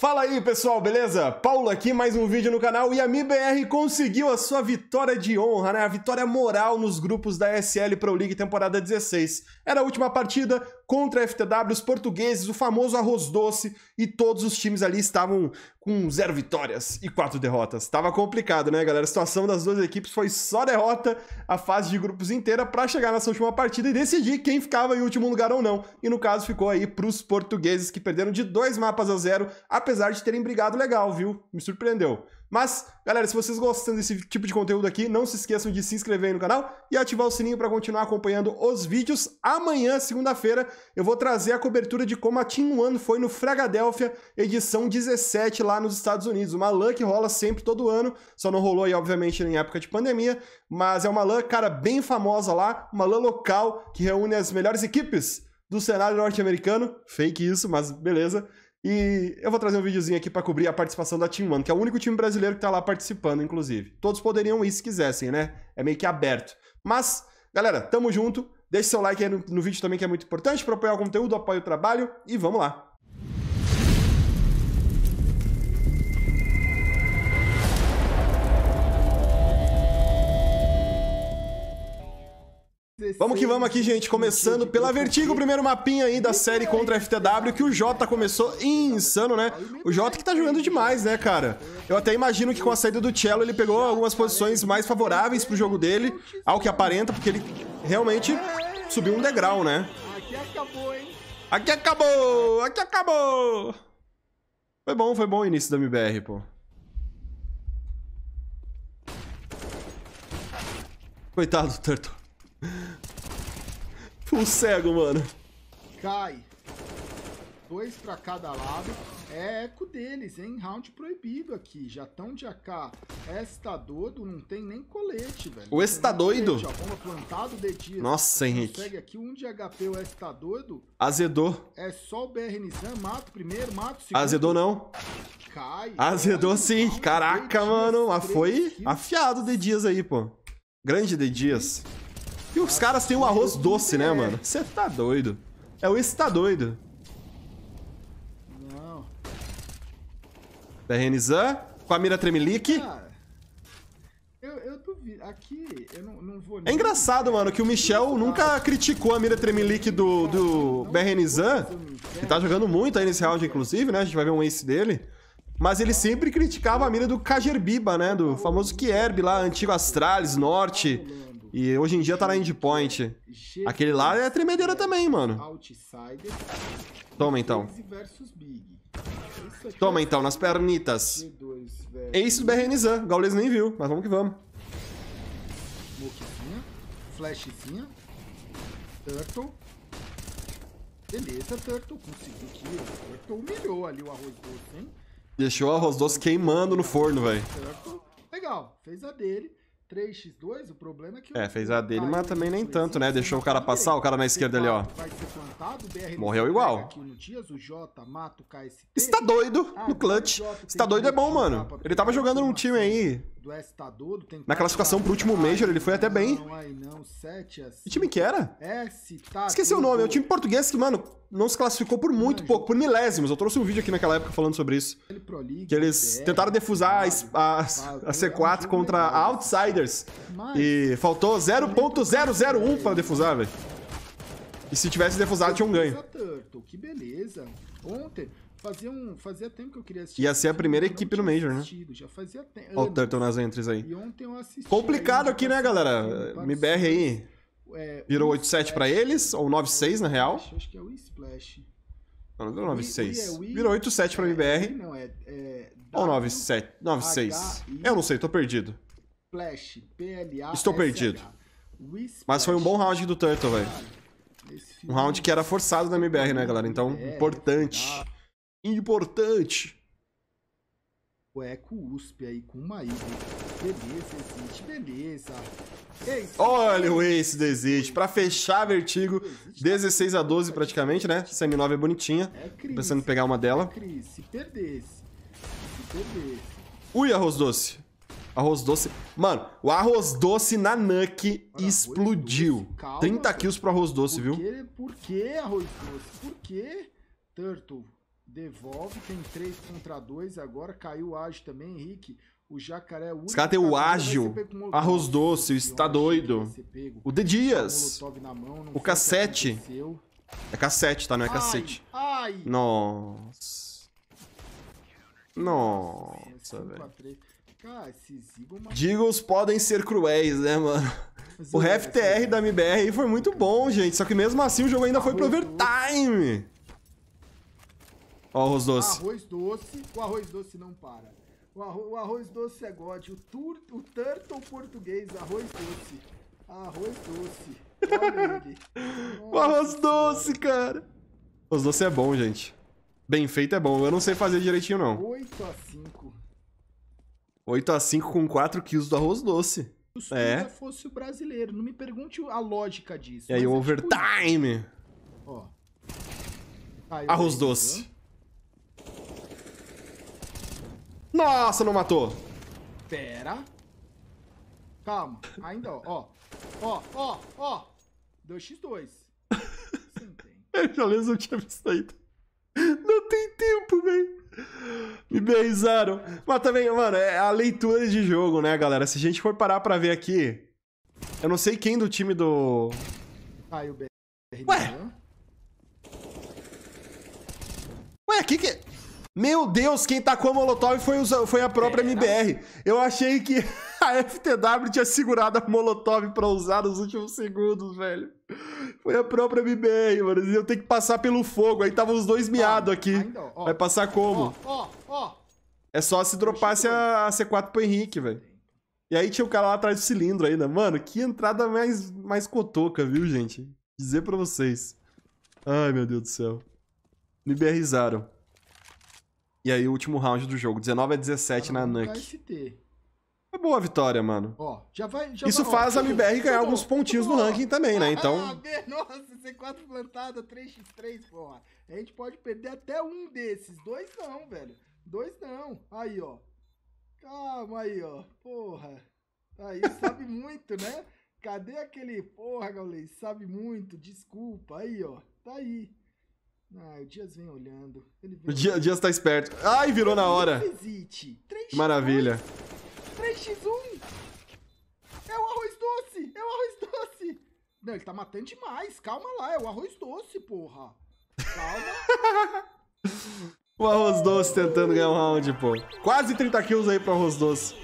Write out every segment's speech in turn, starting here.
Fala aí pessoal, beleza? Paulo aqui, mais um vídeo no canal e a MIBR conseguiu a sua vitória de honra, né? A vitória moral nos grupos da SL Pro League temporada 16. Era a última partida contra a FTW, os portugueses, o famoso arroz doce e todos os times ali estavam com zero vitórias e quatro derrotas. Tava complicado, né, galera? A situação das duas equipes foi só derrota a fase de grupos inteira para chegar nessa última partida e decidir quem ficava em último lugar ou não. E no caso ficou aí pros portugueses que perderam de dois mapas a zero, apesar de terem brigado legal, viu? Me surpreendeu. Mas, galera, se vocês gostam desse tipo de conteúdo aqui, não se esqueçam de se inscrever aí no canal e ativar o sininho para continuar acompanhando os vídeos. Amanhã, segunda-feira, eu vou trazer a cobertura de como a Team One foi no Fragadélfia, edição 17 lá nos Estados Unidos. Uma LAN que rola sempre, todo ano, só não rolou aí, obviamente, em época de pandemia, mas é uma LAN, cara, bem famosa lá, uma LAN local que reúne as melhores equipes do cenário norte-americano. Fake isso, mas beleza. E eu vou trazer um videozinho aqui para cobrir a participação da Team One, que é o único time brasileiro que tá lá participando, inclusive. Todos poderiam ir se quisessem, né? É meio que aberto. Mas, galera, tamo junto. Deixe seu like aí no, no vídeo também, que é muito importante para apoiar o conteúdo, apoia o trabalho e vamos lá. 16. Vamos que vamos aqui, gente. Começando pela Vertigo, o primeiro mapinha aí da série contra a FTW, que o Jota começou insano, né? O Jota que tá jogando demais, né, cara? Eu até imagino que com a saída do Cello ele pegou algumas posições mais favoráveis pro jogo dele, ao que aparenta, porque ele realmente subiu um degrau, né? Aqui é acabou, hein? Aqui acabou! Aqui acabou! Foi bom, foi bom o início da MBR, pô. Coitado do Turtle. Full cego, mano. Cai. Dois pra cada lado. É eco deles, hein? Round proibido aqui. Já tão de AK. É Esta doido não tem nem colete, velho. O está doido. Colete, ó, plantado de dia. Nossa, Você Henrique. Consegue aqui um de HP, o é está doido. Azedou. É só o BR Nizam. Mata primeiro, mata o segundo. Azedou não. Cai. Azedou cai, sim. Caraca, mano. Dias, foi afiado de dias aí, pô. Grande de dias. E os caras têm o arroz doce, né, mano? Você tá doido. É o esse tá doido. Não. Da com a mira Tremelique. Aqui, eu não, não vou... É engraçado, mano, que o Michel nunca criticou a mira Tremelique do, do Berrenizan, que tá jogando muito aí nesse round, inclusive, né? A gente vai ver um ace dele. Mas ele sempre criticava a mira do Cajerbiba, né? Do famoso Kierb lá, antigo Astralis, Norte, e hoje em dia tá na Endpoint. Aquele lá é tremedeira é também, mano. Toma então. Toma é então, nas pernitas. Ace do Berrenizan. O Gaules nem viu, mas vamos que vamos. Moquezinha. Flashzinha. Turtle. Beleza, Turtle. Turtle humilhou ali o arroz doce, hein? Deixou o arroz doce queimando no forno, velho. Legal, fez a dele. 3x2, o problema é que... É, fez a dele, mas também nem tanto, né? Deixou o cara passar, o cara na esquerda ali, tá ó. Morreu igual. Está doido ah, no então clutch. Está doido é bom, mano. Ele tava jogando num time aí... Tá na classificação pro último Major, ele foi até bem. Que time que era? Tá Esqueci o nome, é um time português que, mano, não se classificou por muito pouco, por milésimos. Eu trouxe um vídeo aqui naquela época falando sobre isso. Que eles é, tentaram defusar a, a, a C4 contra Outsiders. E faltou 0.001 para defusar, velho. E se tivesse defusado, tinha um ganho. Que beleza. Ontem, Fazia, um, fazia tempo que eu queria assistir. Ia ser a primeira equipe no Major, né? Já fazia tempo. Olha o Turtle nas entries aí. Complicado né, né, aí, aqui, né, galera? MBR aí. É, Virou 8-7 pra eles, ou 9-6 na real. Acho, acho que é o Splash. Não, não deu 9-6. É Virou 8-7 pra é, MBR. Não, é, é, ou 9-6. Eu não sei, tô perdido. Splash, p l PLA, Estou perdido. Mas foi um bom round do Turtle, velho. Um round que era forçado na MBR, né, galera? Então, é, importante. Tá. Importante. O Eco USP aí com uma ilha. Né? Beleza, existe, beleza. Olha o Ace desiste Pra fechar Vertigo, 16 a 12 praticamente, né? Semi-9 é bonitinha. É crise, Pensando em pegar uma dela. É crise, se perdesse. Se perdesse. Ui, arroz doce. Arroz doce. Mano, o arroz doce na Nuke explodiu. 30 kills pro arroz doce, viu? Por que arroz doce? Por que? Turtle, devolve. Tem 3 contra 2 agora. Caiu o Age também, Henrique. O jacaré Os caras têm o ágil, arroz doce, o está doido. O The Dias. o cassete. É cassete, tá? Não é ai, Ai. Nossa. Nossa, velho. Diggles é podem ser cruéis, né, mano? O FTR da MBR foi muito bom, gente. Só que mesmo assim o jogo ainda foi pro overtime. Ó, o arroz doce. Arroz doce. O arroz doce não para. O arroz, o arroz doce é God. O, tur, o turtle português, arroz doce. Arroz doce. o arroz doce, cara. arroz doce é bom, gente. Bem feito é bom. Eu não sei fazer direitinho, não. 8 a 5. 8 a 5 com 4 quilos do arroz doce. É. Se é. fosse o brasileiro. Não me pergunte a lógica disso. E aí, é tipo overtime. Tipo... Ó. Tá, arroz doce. Né? Nossa, não matou. Pera. Calma. Ainda, ó. Ó, ó, ó. 2x2. Sim, tem. Eu já lembro, não tinha visto aí. Não tem tempo, velho. Me beijaram. Mas também, mano, é a leitura de jogo, né, galera? Se a gente for parar pra ver aqui... Eu não sei quem do time do... Caiu tá, ah, o BR. Ué? Né? Ué, que que... Meu Deus, quem tacou a Molotov foi, os, foi a própria é, MBR. Eu achei que a FTW tinha segurado a Molotov pra usar nos últimos segundos, velho. Foi a própria MBR, mano. Eu iam ter que passar pelo fogo. Aí tava os dois miados aqui. Ainda, Vai passar como? Ó, ó, ó. É só se dropasse a, a C4 pro Henrique, velho. E aí tinha o cara lá atrás do cilindro ainda. Mano, que entrada mais, mais cotoca, viu, gente? Dizer pra vocês. Ai, meu Deus do céu. Me berrizaram. E aí, o último round do jogo, 19 a 17 Caramba, na NUC. É boa a vitória, mano. Ó, já vai, já Isso vai, faz ó, a MBR ganhar alguns pontinhos no ranking também, né? Então. Ah, nossa, C4 plantada, 3x3, porra. A gente pode perder até um desses. Dois não, velho. Dois não. Aí, ó. Calma aí, ó. Porra. Aí sabe muito, né? Cadê aquele porra, Gaulês? Sabe muito, desculpa. Aí, ó. Tá aí. Ah, o Dias vem olhando. Vem o Dias, olhando. tá esperto. Ai, virou na hora. Visite. Maravilha. 3x1. É o arroz doce. É o arroz doce. Não, ele tá matando demais. Calma lá, é o arroz doce, porra. Calma. o arroz doce tentando ganhar um round, pô. Quase 30 kills aí pro arroz doce.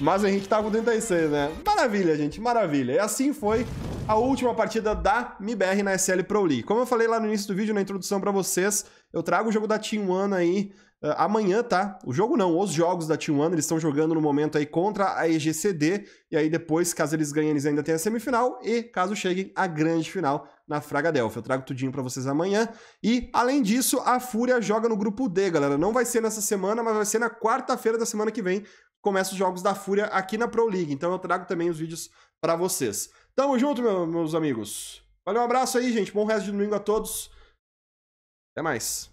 Mas a gente tá com 36, né? Maravilha, gente, maravilha. E assim foi a última partida da MIBR na SL Pro League. Como eu falei lá no início do vídeo, na introdução para vocês, eu trago o jogo da Team One aí uh, amanhã, tá? O jogo não, os jogos da Team One, eles estão jogando no momento aí contra a EGCD, e aí depois, caso eles ganhem, eles ainda têm a semifinal, e caso cheguem à grande final na Fraga Delphi. Eu trago tudinho para vocês amanhã. E, além disso, a Fúria joga no grupo D, galera. Não vai ser nessa semana, mas vai ser na quarta-feira da semana que vem, começa os jogos da Fúria aqui na Pro League. Então eu trago também os vídeos para vocês. Tamo junto, meus amigos. Valeu, um abraço aí, gente. Bom resto de domingo a todos. Até mais.